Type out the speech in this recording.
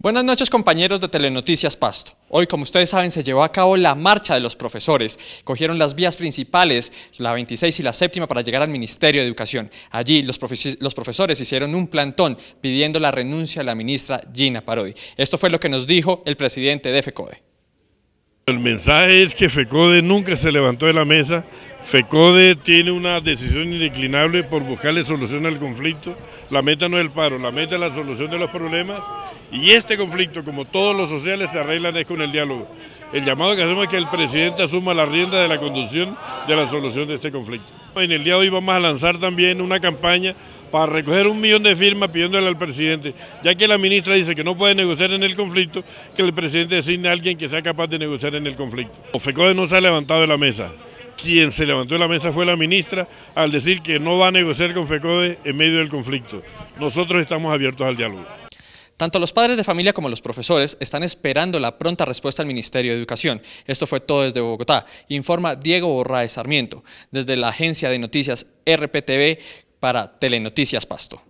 Buenas noches compañeros de Telenoticias Pasto. Hoy, como ustedes saben, se llevó a cabo la marcha de los profesores. Cogieron las vías principales, la 26 y la séptima, para llegar al Ministerio de Educación. Allí los, profesores hicieron un plantón pidiendo la renuncia de la ministra Gina Parodi. Esto fue lo que nos dijo el presidente de FECODE. El mensaje es que FECODE nunca se levantó de la mesa. FECODE tiene una decisión indeclinable por buscarle solución al conflicto. La meta no es el paro, la meta es la solución de los problemas. Y este conflicto, como todos los sociales, se arreglan es con el diálogo. El llamado que hacemos es que el presidente asuma la rienda de la conducción de la solución de este conflicto. En el día de hoy vamos a lanzar también una campaña para recoger un millón de firmas pidiéndole al presidente, ya que la ministra dice que no puede negociar en el conflicto, que el presidente designe a alguien que sea capaz de negociar en el conflicto. FECODE no se ha levantado de la mesa. Quien se levantó de la mesa fue la ministra al decir que no va a negociar con FECODE en medio del conflicto. Nosotros estamos abiertos al diálogo. Tanto los padres de familia como los profesores están esperando la pronta respuesta al Ministerio de Educación. Esto fue todo desde Bogotá, informa Diego de Sarmiento, desde la agencia de noticias RPTV para Telenoticias Pasto.